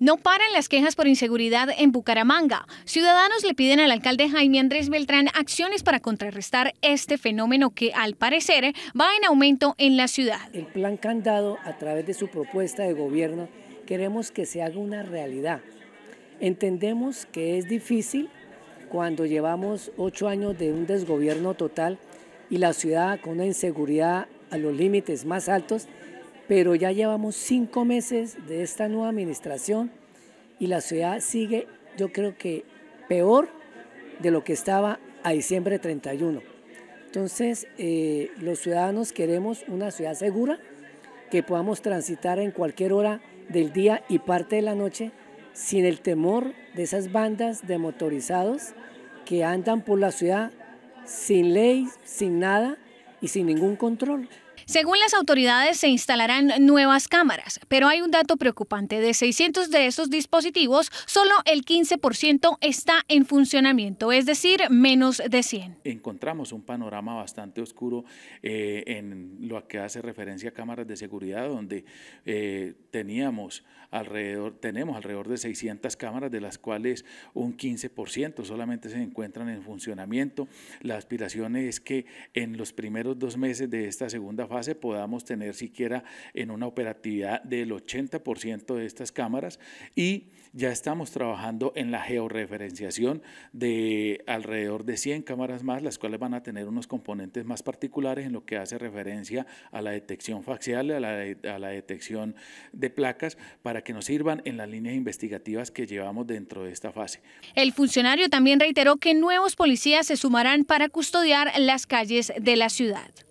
No paran las quejas por inseguridad en Bucaramanga. Ciudadanos le piden al alcalde Jaime Andrés Beltrán acciones para contrarrestar este fenómeno que al parecer va en aumento en la ciudad. El plan Candado, a través de su propuesta de gobierno, queremos que se haga una realidad. Entendemos que es difícil cuando llevamos ocho años de un desgobierno total y la ciudad con una inseguridad a los límites más altos pero ya llevamos cinco meses de esta nueva administración y la ciudad sigue, yo creo que peor de lo que estaba a diciembre 31. Entonces, eh, los ciudadanos queremos una ciudad segura, que podamos transitar en cualquier hora del día y parte de la noche sin el temor de esas bandas de motorizados que andan por la ciudad sin ley, sin nada y sin ningún control. Según las autoridades, se instalarán nuevas cámaras, pero hay un dato preocupante. De 600 de esos dispositivos, solo el 15% está en funcionamiento, es decir, menos de 100. Encontramos un panorama bastante oscuro eh, en lo que hace referencia a cámaras de seguridad, donde eh, teníamos alrededor, tenemos alrededor de 600 cámaras, de las cuales un 15% solamente se encuentran en funcionamiento. La aspiración es que en los primeros dos meses de esta segunda fase podamos tener siquiera en una operatividad del 80% de estas cámaras y ya estamos trabajando en la georreferenciación de alrededor de 100 cámaras más, las cuales van a tener unos componentes más particulares en lo que hace referencia a la detección facial, a la, a la detección de placas, para que nos sirvan en las líneas investigativas que llevamos dentro de esta fase. El funcionario también reiteró que nuevos policías se sumarán para custodiar las calles de la ciudad.